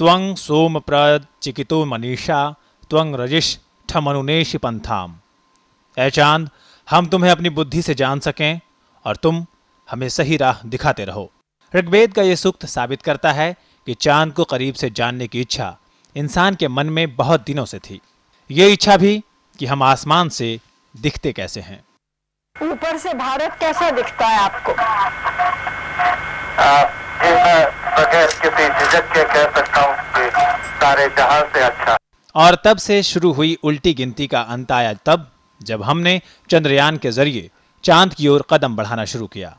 त्वंग सोम प्रचिकितो मनीषा त्वंग रजिश रजिष्ठमनुनेश पंथाम ए चांद हम तुम्हें अपनी बुद्धि से जान सकें और तुम हमें सही राह दिखाते रहो ऋग्वेद का यह सूक्त साबित करता है कि चांद को करीब से जानने की इच्छा इंसान के मन में बहुत दिनों से थी ये इच्छा भी कि हम आसमान से दिखते कैसे हैं ऊपर से भारत कैसा दिखता है आपको आ, बगैर किसी झिझक के कह सकता हूँ कि सारे जहाज से अच्छा और तब से शुरू हुई उल्टी गिनती का अंत आया तब जब हमने चंद्रयान के जरिए चांद की ओर कदम बढ़ाना शुरू किया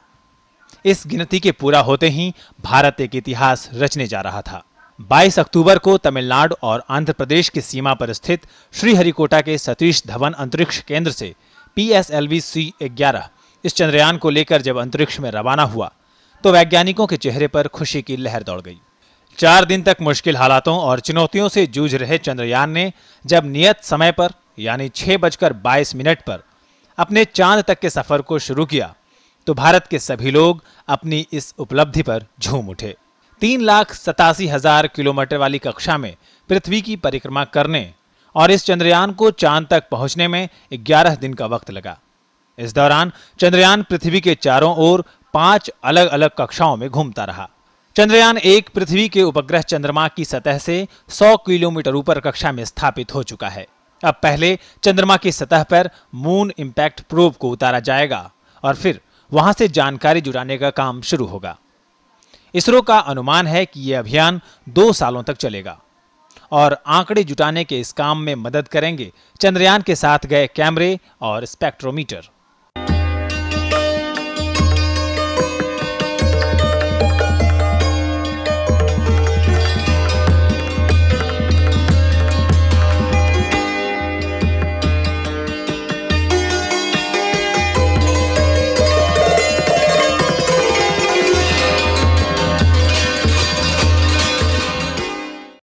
इस गिनती के पूरा होते ही भारत एक इतिहास रचने जा रहा था 22 अक्टूबर को तमिलनाडु और आंध्र प्रदेश की सीमा पर स्थित श्रीहरिकोटा के सतीश धवन अंतरिक्ष केंद्र से P S L V C ग्यारह इस चंद्रयान को लेकर जब अंतरिक्ष में रवाना हुआ तो वैज्ञानिकों के चेहरे पर खुशी की लहर दौड़ गई चार दिन तक मुश्किल हालातों और चुनौतियों से जूझ रहे चंद्रयान ने जब नियत समय पर यानी छह बजकर बाईस मिनट पर अपने चांद तक के सफर को शुरू किया तो भारत के सभी लोग अपनी इस उपलब्धि पर झूम उठे तीन लाख सतासी हजार किलोमीटर वाली कक्षा में पृथ्वी की परिक्रमा करने और इस चंद्रयान को चांद तक पहुंचने में 11 दिन का वक्त लगा इस दौरान चंद्रयान पृथ्वी के चारों ओर पांच अलग अलग कक्षाओं में घूमता रहा चंद्रयान एक पृथ्वी के उपग्रह चंद्रमा की सतह से 100 किलोमीटर ऊपर कक्षा में स्थापित हो चुका है अब पहले चंद्रमा की सतह पर मून इम्पैक्ट प्रोब को उतारा जाएगा और फिर वहां से जानकारी जुटाने का काम शुरू होगा इसरो का अनुमान है कि यह अभियान दो सालों तक चलेगा और आंकड़े जुटाने के इस काम में मदद करेंगे चंद्रयान के साथ गए कैमरे और स्पेक्ट्रोमीटर